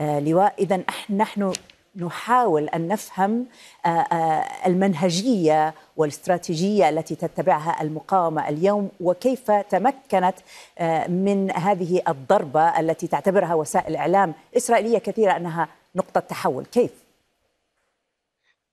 آه، لواء إذا نحن نحاول ان نفهم آه، آه، المنهجيه والاستراتيجيه التي تتبعها المقاومه اليوم وكيف تمكنت من هذه الضربه التي تعتبرها وسائل اعلام اسرائيليه كثيره انها نقطه تحول، كيف؟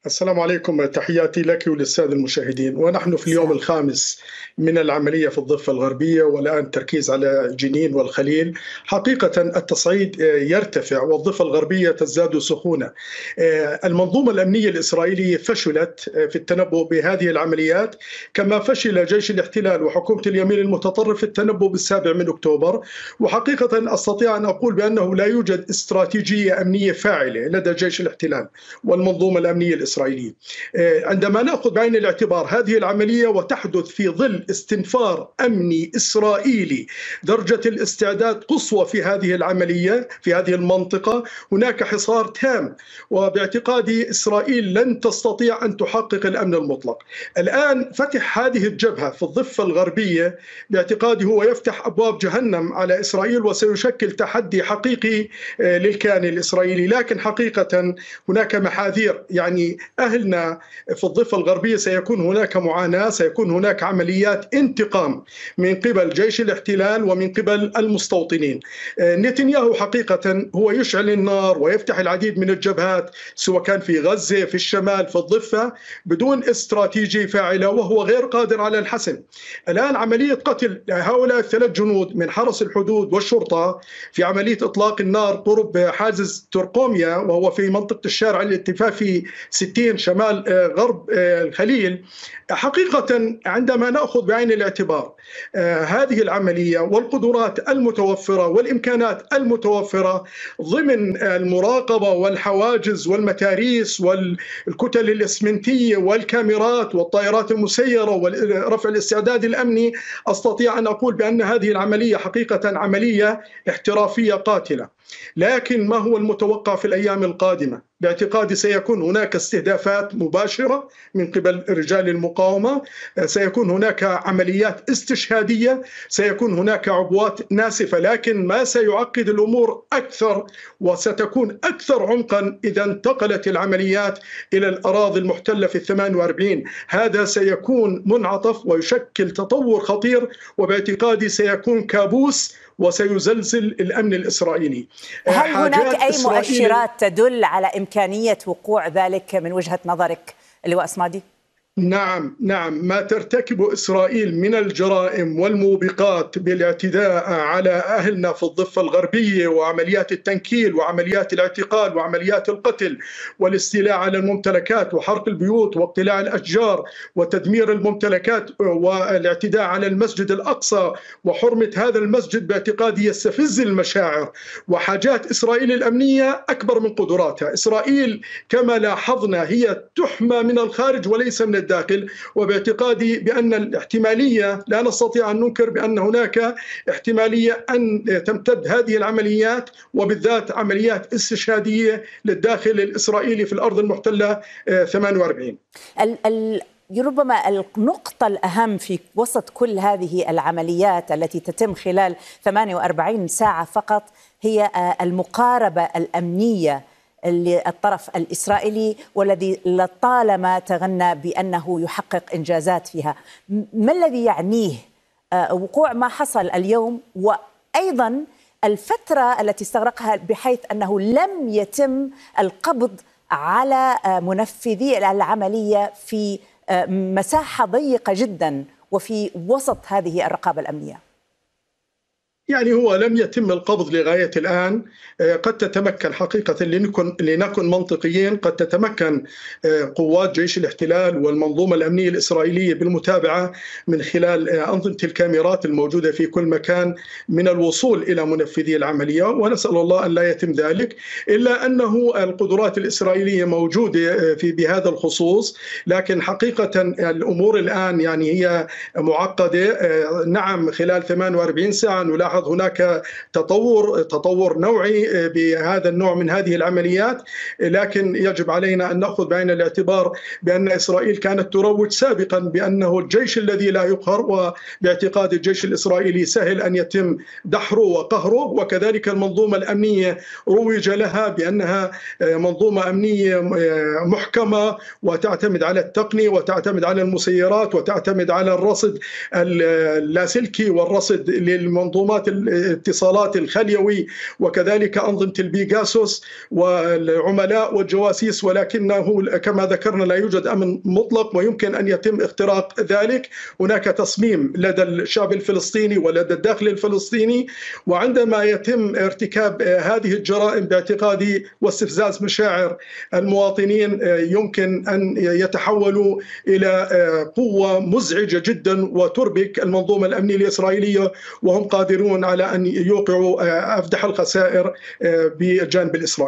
السلام عليكم تحياتي لك وللسادة المشاهدين ونحن في اليوم الخامس من العملية في الضفة الغربية والآن تركيز على جنين والخليل حقيقة التصعيد آه، يرتفع والضفة الغربية تزداد سخونة آه، المنظومة الأمنية الإسرائيلية فشلت آه، في التنبؤ بهذه العمليات كما فشل جيش الاحتلال وحكومة اليمين المتطرف في التنبؤ بالسابع من أكتوبر وحقيقة أستطيع أن أقول بأنه لا يوجد استراتيجية أمنية فاعلة لدى جيش الاحتلال والمنظومة الأمنية الإسرائيلية الإسرائيليين آه، عندما نأخذ بعين الاعتبار هذه العملية وتحدث في ظل استنفار أمني إسرائيلي درجة الاستعداد قصوى في هذه العملية في هذه المنطقة هناك حصار تام وباعتقادي إسرائيل لن تستطيع أن تحقق الأمن المطلق الآن فتح هذه الجبهة في الضفة الغربية باعتقادي هو يفتح أبواب جهنم على إسرائيل وسيشكل تحدي حقيقي آه، للكيان الإسرائيلي لكن حقيقة هناك محاذير يعني أهلنا في الضفة الغربية سيكون هناك معاناة سيكون هناك عمليات انتقام من قبل جيش الاحتلال ومن قبل المستوطنين آه، نتنياهو حقيقة هو يشعل النار ويفتح العديد من الجبهات سواء كان في غزة في الشمال في الضفة بدون استراتيجية فاعلة وهو غير قادر على الحسم الآن عملية قتل هؤلاء الثلاث جنود من حرس الحدود والشرطة في عملية إطلاق النار قرب حاجز ترقوميا وهو في منطقة الشارع الاتفافي 60 شمال آه، غرب آه، الخليل حقيقة عندما نأخذ بعين الاعتبار آه، هذه العملية والقدرات المتوفرة والإمكانات المتوفرة ضمن المراقبة والحواجز والمتاريس والكتل الإسمنتية والكاميرات والطائرات المسيرة ورفع الاستعداد الأمني أستطيع أن أقول بأن هذه العملية حقيقة عملية احترافية قاتلة لكن ما هو المتوقع في الأيام القادمة؟ باعتقادي سيكون هناك استهدافات مباشرة من قبل رجال المقاومة سيكون هناك عمليات استشهادية سيكون هناك عبوات ناسفة لكن ما سيعقد الأمور أكثر وستكون أكثر عمقا إذا انتقلت العمليات إلى الأراضي المحتلة في الثمان واربعين هذا سيكون منعطف ويشكل تطور خطير وباعتقادي سيكون كابوس وسيزلزل الامن الاسرائيلي آه، هل هناك اي مؤشرات تدل على امكانيه وقوع ذلك من وجهه نظرك اللواء اسمادي؟ نعم نعم ما ترتكب اسرائيل من الجرائم والموبقات بالاعتداء على اهلنا في الضفه الغربيه وعمليات التنكيل وعمليات الاعتقال وعمليات القتل والاستيلاء على الممتلكات وحرق البيوت واقتلاع الاشجار وتدمير الممتلكات والاعتداء على المسجد الاقصى وحرمه هذا المسجد باعتقادي يستفز المشاعر وحاجات اسرائيل الامنيه اكبر من قدراتها، اسرائيل كما لاحظنا هي تحمى من الخارج وليس من الداخل وباعتقادي بأن الاحتمالية لا نستطيع أن ننكر بأن هناك احتمالية أن تمتد هذه العمليات وبالذات عمليات استشهادية للداخل الإسرائيلي في الأرض المحتلة 48 آه، ال ال ربما النقطة الأهم في وسط كل هذه العمليات التي تتم خلال 48 ساعة فقط هي آه، المقاربة الأمنية للطرف الاسرائيلي والذي لطالما تغنى بانه يحقق انجازات فيها. ما الذي يعنيه آه، وقوع ما حصل اليوم وايضا الفتره التي استغرقها بحيث انه لم يتم القبض على آه، منفذي العمليه في آه، مساحه ضيقه جدا وفي وسط هذه الرقابه الامنيه. يعني هو لم يتم القبض لغاية الآن آه، قد تتمكن حقيقة لنكن, لنكن منطقيين قد تتمكن آه، قوات جيش الاحتلال والمنظومة الأمنية الإسرائيلية بالمتابعة من خلال آه، أنظمة الكاميرات الموجودة في كل مكان من الوصول إلى منفذي العملية ونسأل الله أن لا يتم ذلك إلا أنه القدرات الإسرائيلية موجودة في بهذا الخصوص لكن حقيقة الأمور الآن يعني هي معقدة نعم خلال 48 ساعة نلاحظ نلاحظ هناك تطور تطور نوعي آه، بهذا النوع من هذه العمليات لكن يجب علينا ان ناخذ بعين الاعتبار بان اسرائيل كانت تروج سابقا بانه الجيش الذي لا يقهر وباعتقاد الجيش الاسرائيلي سهل ان يتم دحره وقهره وكذلك المنظومه الامنيه روج لها بانها آه، منظومه امنيه آه، محكمه وتعتمد على التقنيه وتعتمد على المسيرات وتعتمد على الرصد اللاسلكي والرصد للمنظومات الاتصالات الخليوي وكذلك أنظمة البيجاسوس والعملاء والجواسيس ولكنه كما ذكرنا لا يوجد أمن مطلق ويمكن أن يتم اختراق ذلك هناك تصميم لدى الشعب الفلسطيني ولدى الداخل الفلسطيني وعندما يتم ارتكاب هذه الجرائم باعتقادي واستفزاز مشاعر المواطنين يمكن أن يتحولوا إلى قوة مزعجة جدا وتربك المنظومة الأمنية الإسرائيلية وهم قادرون على ان يوقعوا آه، افدح الخسائر آه، بالجانب الاسرائيلي